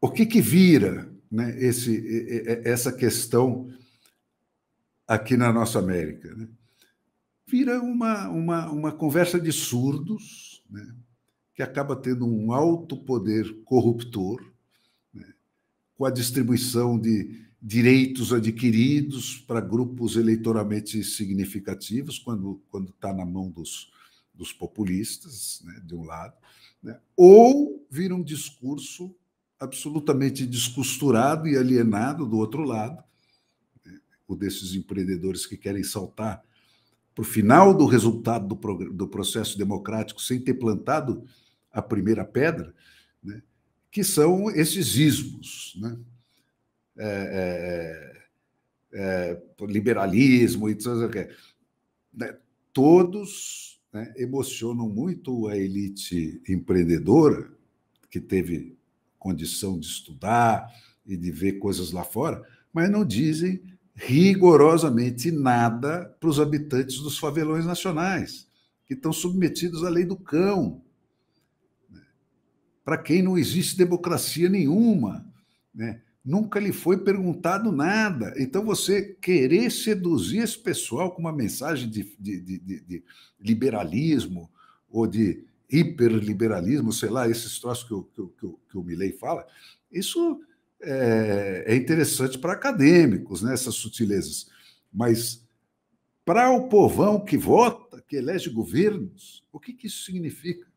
o que, que vira né, esse, essa questão aqui na nossa América? Né? Vira uma, uma, uma conversa de surdos, né, que acaba tendo um alto poder corruptor, né, com a distribuição de direitos adquiridos para grupos eleitoralmente significativos, quando está na mão dos, dos populistas, né, de um lado, né, ou vira um discurso absolutamente descosturado e alienado do outro lado, né, o desses empreendedores que querem saltar para o final do resultado do, do, processo democrático sem ter plantado a primeira pedra, né, que são esses ismos. Né? É, é, é, é liberalismo e né? todos né, emocionam muito a elite empreendedora que teve condição de estudar e de ver coisas lá fora, mas não dizem rigorosamente nada para os habitantes dos favelões nacionais, que estão submetidos à lei do cão, para quem não existe democracia nenhuma, né? Nunca lhe foi perguntado nada. Então, você querer seduzir esse pessoal com uma mensagem de, de, de, de liberalismo ou de hiperliberalismo, sei lá, esses troços que o, que o, que o Milley fala, isso é, é interessante para acadêmicos, né, essas sutilezas. Mas para o povão que vota, que elege governos, o que, que isso significa?